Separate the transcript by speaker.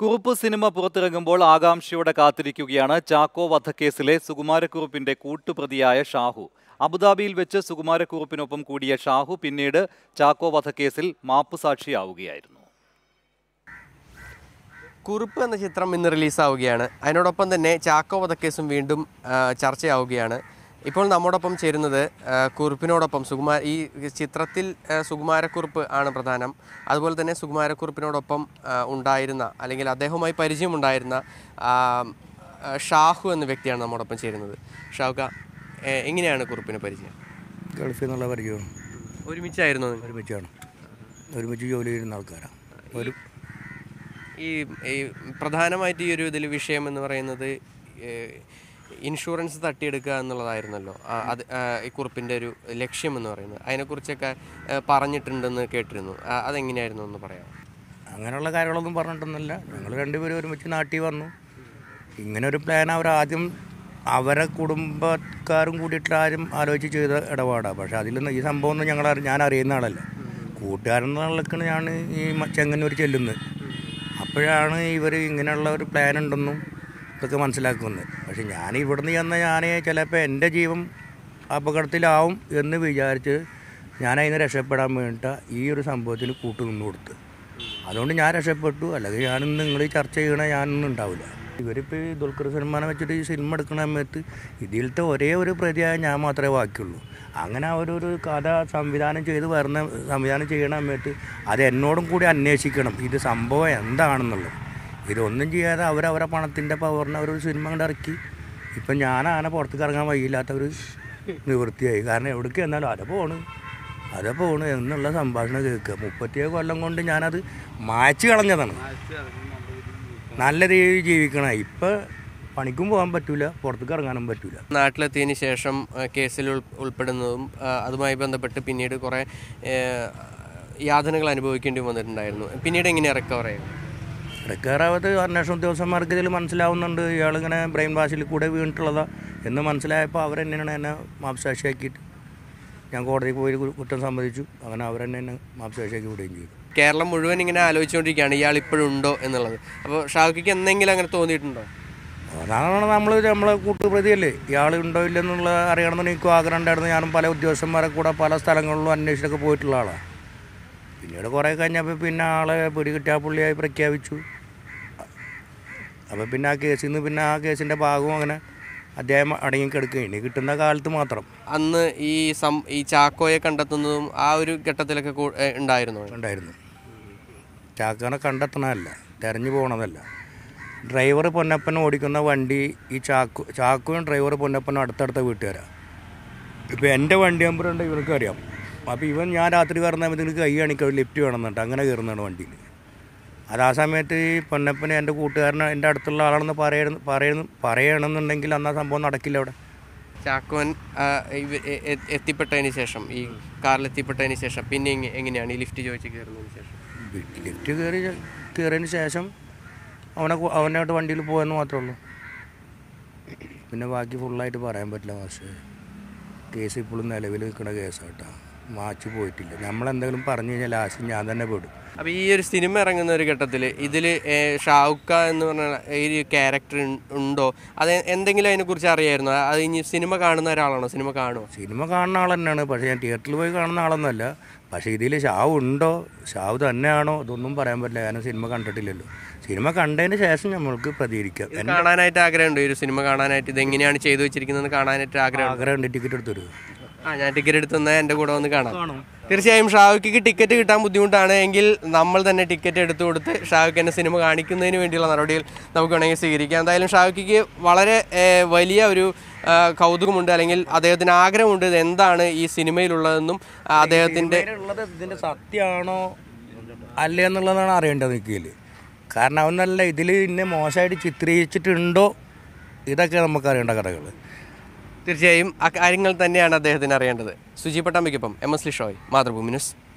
Speaker 1: Kurup cinema പുറത്തിറങ്ങുമ്പോൾ ആകാംക്ഷയോടെ കാത്തിരിക്കുകയാണ് ചാക്കോ വധക്കേസിലെ സുകുമാരക്കുറുപ്പിന്റെ കൂട്ടുപ്രതിയായ ഷാഹു അബുദാബിയിൽ വെച്ച് സുകുമാരക്കുറുപ്പിനൊപ്പം കൂടിയ ഷാഹു പിന്നീട് ചാക്കോ വധക്കേസിൽ സാക്ഷിയാവുകയായിരുന്നു
Speaker 2: കുറുപ്പ് എന്ന ചിത്രം ഇന്ന് റിലീസാവുകയാണ് അതിനോടൊപ്പം തന്നെ ചാക്കോ വധക്കേസും വീണ്ടും ചർച്ചയാവുകയാണ് ഇപ്പോൾ നമ്മോടൊപ്പം ചേരുന്നത് കുറിപ്പിനോടൊപ്പം സുകുമാ ഈ ചിത്രത്തിൽ സുകുമാരക്കുറിപ്പ് ആണ് പ്രധാനം അതുപോലെ തന്നെ സുകുമാരക്കുറിപ്പിനോടൊപ്പം ഉണ്ടായിരുന്ന അല്ലെങ്കിൽ അദ്ദേഹവുമായി പരിചയമുണ്ടായിരുന്ന ഷാഹു എന്ന വ്യക്തിയാണ് നമ്മോടൊപ്പം ചേരുന്നത് ഷാഹുക എങ്ങനെയാണ് കുറിപ്പിന് പരിചയം
Speaker 1: ഗൾഫിൽ നിന്നുള്ള പരിചയം ഒരുമിച്ചായിരുന്നു ഒരുമിച്ചാണ് ഒരുമിച്ച് ജോലി ചെയ്യുന്ന ആൾക്കാരാണ് ഒരു
Speaker 2: ഈ പ്രധാനമായിട്ട് ഈ ഒരു ഇതിൽ വിഷയം എന്ന് പറയുന്നത് ഇൻഷുറൻസ് തട്ടിയെടുക്കുക എന്നുള്ളതായിരുന്നല്ലോ അത് ഈ കുറിപ്പിൻ്റെ ഒരു ലക്ഷ്യം എന്ന് പറയുന്നത് അതിനെക്കുറിച്ചൊക്കെ പറഞ്ഞിട്ടുണ്ടെന്ന് കേട്ടിരുന്നു അതെങ്ങനെയായിരുന്നു ഒന്ന് പറയാം അങ്ങനെയുള്ള
Speaker 1: കാര്യങ്ങളൊന്നും പറഞ്ഞിട്ടൊന്നുമില്ല ഞങ്ങൾ രണ്ടുപേരും ഒരുമിച്ച് നാട്ടിൽ വന്നു ഇങ്ങനെ ഒരു പ്ലാൻ അവർ ആദ്യം അവരെ കുടുംബക്കാരും കൂടിയിട്ട് ആരും ആലോചിച്ച് ചെയ്ത ഇടപാടാണ് പക്ഷേ നിന്ന് ഈ സംഭവം ഒന്നും ഞങ്ങൾ ഞാൻ അറിയുന്ന ആളല്ല കൂട്ടുകാരൻ നിലക്കാണ് ഞാൻ ഈ ചെങ്ങന്നൂർ ചെല്ലുന്നത് അപ്പോഴാണ് ഇവർ ഇങ്ങനെയുള്ള ഒരു പ്ലാൻ ഉണ്ടെന്നും ഇതൊക്കെ മനസ്സിലാക്കുന്നത് പക്ഷെ ഞാൻ ഇവിടെ നിന്ന് ചെന്ന ഞാൻ ചിലപ്പോൾ എൻ്റെ ജീവൻ അപകടത്തിലാവും എന്ന് വിചാരിച്ച് ഞാൻ അതിന് രക്ഷപ്പെടാൻ വേണ്ടിയിട്ട് ഈ ഒരു സംഭവത്തിന് കൂട്ടു നിന്ന് കൊടുത്ത് അതുകൊണ്ട് ഞാൻ രക്ഷപ്പെട്ടു അല്ലെങ്കിൽ ഞാനിന്ന് നിങ്ങൾ ചർച്ച ചെയ്യണ ഞാനൊന്നും ഉണ്ടാവില്ല ഇവരിപ്പോൾ ഈ ദുൽഖർ സൽമാനെ വെച്ചിട്ട് ഈ സിനിമ എടുക്കുന്ന സമയത്ത് ഇതിലത്തെ ഒരേ ഒരു പ്രതിയായ ഞാൻ മാത്രമേ ബാക്കിയുള്ളൂ അങ്ങനെ അവരൊരു കഥ സംവിധാനം ചെയ്ത് വരുന്ന സംവിധാനം ചെയ്യണ സമയത്ത് അത് എന്നോടും കൂടി അന്വേഷിക്കണം ഇത് സംഭവം എന്താണെന്നുള്ളത് ഇതൊന്നും ചെയ്യാതെ അവരവരെ പണത്തിൻ്റെ പവറിന് അവരൊരു സിനിമ കണ്ട് ഇറക്കി ഇപ്പം ഞാൻ ആന പുറത്തേക്ക് ഇറങ്ങാൻ വഴിയില്ലാത്ത ഒരു നിവൃത്തിയായി കാരണം എവിടേക്ക് എന്നാലും അര പോണ് അര പോണ് എന്നുള്ള സംഭാഷണം കേൾക്കുക മുപ്പത്തിയേഴ് കൊല്ലം കൊണ്ട് ഞാനത് മായച്ച് കളഞ്ഞതാണ് നല്ല രീതിയിൽ ജീവിക്കണം ഇപ്പം പണിക്കും പോകാൻ പറ്റൂല പുറത്തേക്ക് ഇറങ്ങാനും
Speaker 2: പറ്റൂല നാട്ടിലെത്തിയതിന് ശേഷം കേസിൽ ഉൾപ്പെടുന്നതും അതുമായി ബന്ധപ്പെട്ട് പിന്നീട് കുറേ യാതനകൾ അനുഭവിക്കേണ്ടി വന്നിട്ടുണ്ടായിരുന്നു പിന്നീട് എങ്ങനെയാണ് റിക്കവർ ചെയ്യുന്നത്
Speaker 1: റിക്കവറാവത് അന്വേഷണ ഉദ്യോഗസ്ഥന്മാർക്ക് ഇതിൽ മനസ്സിലാവുന്നുണ്ട് ഇയാളിങ്ങനെ ബ്രെയിൻ വാഷിൽ കൂടെ വീണിട്ടുള്ളതാ എന്ന് മനസ്സിലായപ്പോൾ അവർ തന്നെയാണ് എന്നെ മാംസാശിയാക്കിയിട്ട് ഞാൻ കോടതിയിൽ പോയി കുറ്റം സമ്മതിച്ചു അങ്ങനെ അവർ തന്നെ എന്നെ മാംസാശിയാക്കി വിടുകയും ചെയ്തു
Speaker 2: കേരളം മുഴുവൻ ഇങ്ങനെ ആലോചിച്ചുകൊണ്ടിരിക്കുകയാണ് ഇയാൾ ഇപ്പോഴുണ്ടോ എന്നുള്ളത് അപ്പോൾ ഷാഹുക്ക് എന്തെങ്കിലും അങ്ങനെ തോന്നിയിട്ടുണ്ടോ
Speaker 1: അതാണ് നമ്മൾ നമ്മളെ കൂട്ടുപ്രതിയല്ലേ ഇയാൾ ഉണ്ടോ ഇല്ലെന്നുള്ള അറിയണമെന്ന് എനിക്കും ആഗ്രഹം ഉണ്ടായിരുന്നു ഞാനും പല ഉദ്യോഗസ്ഥന്മാരെ കൂടെ പല സ്ഥലങ്ങളിലും അന്വേഷിച്ചൊക്കെ പോയിട്ടുള്ള ആളാണ് പിന്നീട് കുറേ കഴിഞ്ഞപ്പോൾ പിന്നെ ആളെ പുള്ളിയായി പ്രഖ്യാപിച്ചു അപ്പോൾ പിന്നെ ആ കേസിൽ നിന്ന് പിന്നെ ആ കേസിൻ്റെ ഭാഗവും അങ്ങനെ അദ്ദേഹം അടങ്ങിക്കിടക്കുക ഇനി കിട്ടുന്ന കാലത്ത് മാത്രം
Speaker 2: അന്ന് ഈ സം ഈ ചാക്കോയെ കണ്ടെത്തുന്നതും ആ ഒരു ഘട്ടത്തിലൊക്കെ ഉണ്ടായിരുന്നു ഉണ്ടായിരുന്നു
Speaker 1: ചാക്കോനെ കണ്ടെത്തണമല്ല തെരഞ്ഞു പോകണതല്ല ഡ്രൈവർ പൊന്നപ്പൻ ഓടിക്കുന്ന വണ്ടി ഈ ചാക്കോ ചാക്കുവും ഡ്രൈവർ പൊന്നപ്പനും അടുത്തടുത്ത വീട്ടുകാരാണ് ഇപ്പോൾ എൻ്റെ വണ്ടി നമ്പർ ഉണ്ട് ഇവർക്ക് അറിയാം അപ്പോൾ ഇവൻ ഞാൻ രാത്രി കയറുന്നപ്പോഴത്തേക്ക് കൈ കാണിക്കാൻ ലിഫ്റ്റ് വേണം എന്നിട്ട് അങ്ങനെ കയറുന്നതാണ് വണ്ടിയിൽ അത് ആ സമയത്ത് ഈ പൊന്നപ്പന് എൻ്റെ കൂട്ടുകാരൻ എൻ്റെ അടുത്തുള്ള ആളാണെന്ന് പറയുന്നു പറയുന്നു പറയണമെന്നുണ്ടെങ്കിൽ അന്ന് ആ സംഭവം നടക്കില്ല അവിടെ
Speaker 2: ചാക്കോൻ എത്തിപ്പെട്ടതിന് ശേഷം ഈ എത്തിപ്പെട്ടതിന് ശേഷം പിന്നെ എങ്ങനെയാണ് ഈ ലിഫ്റ്റ് ചോദിച്ച് കയറുന്നതിന് ശേഷം
Speaker 1: ലിഫ്റ്റ് കയറി കയറിയതിന് ശേഷം അവനെ അവനായിട്ട് വണ്ടിയിൽ പോയെന്ന് മാത്രമേ ഉള്ളൂ പിന്നെ ബാക്കി ഫുള്ളായിട്ട് പറയാൻ പറ്റില്ല പക്ഷേ കേസ് ഇപ്പോഴും നിലവിൽ നിൽക്കുന്ന കേസാട്ടാണ് മാച്ച് പോയിട്ടില്ല നമ്മൾ എന്തെങ്കിലും പറഞ്ഞു കഴിഞ്ഞാൽ ലാസ്റ്റ് ഞാൻ തന്നെ പെടും
Speaker 2: അപ്പോൾ ഈ ഒരു സിനിമ ഇറങ്ങുന്ന ഒരു ഘട്ടത്തിൽ ഇതിൽ ഷാവുക്ക എന്ന് പറഞ്ഞ ഈ ക്യാരക്ടർ ഉണ്ടോ അത് എന്തെങ്കിലും അതിനെക്കുറിച്ച് അറിയായിരുന്നു അത് ഇനി സിനിമ കാണുന്ന ഒരാളാണോ സിനിമ കാണുമോ
Speaker 1: സിനിമ കാണുന്ന ആൾ തന്നെയാണ് പക്ഷേ ഞാൻ തിയേറ്ററിൽ പോയി കാണുന്ന ആളൊന്നുമല്ല പക്ഷേ ഇതിൽ ഷാവ് ഉണ്ടോ ഷാവ് തന്നെയാണോ ഇതൊന്നും പറയാൻ പറ്റില്ല കാരണം സിനിമ കണ്ടിട്ടില്ലല്ലോ സിനിമ കണ്ടതിന് ശേഷം നമ്മൾക്ക് പ്രതികരിക്കാം
Speaker 2: കാണാനായിട്ട് ആഗ്രഹമുണ്ട് ഒരു സിനിമ കാണാനായിട്ട് ഇത് എങ്ങനെയാണ് ചെയ്തു വെച്ചിരിക്കുന്നത് കാണാനായിട്ട് ആഗ്രഹം ആഗ്രഹമുണ്ട് ടിക്കറ്റ് എടുത്തൊരു ഞാൻ ടിക്കറ്റ് എടുത്തുന്ന എന്റെ കൂടെ വന്ന് കാണാം തീർച്ചയായും ഷാവുക്ക് ടിക്കറ്റ് കിട്ടാൻ ബുദ്ധിമുട്ടാണ് എങ്കിൽ നമ്മൾ തന്നെ ടിക്കറ്റ് എടുത്തു കൊടുത്ത് ഷാവുക്ക് എന്നെ സിനിമ കാണിക്കുന്നതിന് വേണ്ടിയുള്ള നടപടികൾ നമുക്ക് വേണമെങ്കിൽ സ്വീകരിക്കാം എന്തായാലും ഷാവുക്കിക്ക് വളരെ വലിയ ഒരു കൗതുകമുണ്ട് അല്ലെങ്കിൽ അദ്ദേഹത്തിന് ആഗ്രഹമുണ്ട് ഇത് എന്താണ് ഈ സിനിമയിലുള്ളതെന്നും അദ്ദേഹത്തിന്റെ
Speaker 1: സത്യമാണോ
Speaker 2: അല്ലേ എന്നുള്ളതാണ് അറിയേണ്ടത് നിൽക്കില്ല കാരണം
Speaker 1: അവനല്ല ഇതിൽ ഇന്നെ മോശമായിട്ട് ചിത്രീകരിച്ചിട്ടുണ്ടോ ഇതൊക്കെ അറിയേണ്ട കഥകൾ
Speaker 2: തീർച്ചയായും ആ കാര്യങ്ങൾ തന്നെയാണ് അദ്ദേഹത്തിന് അറിയേണ്ടത് സുജി പട്ടാമ്പിക്കൊപ്പം M S Lishoy Mathrubhumi news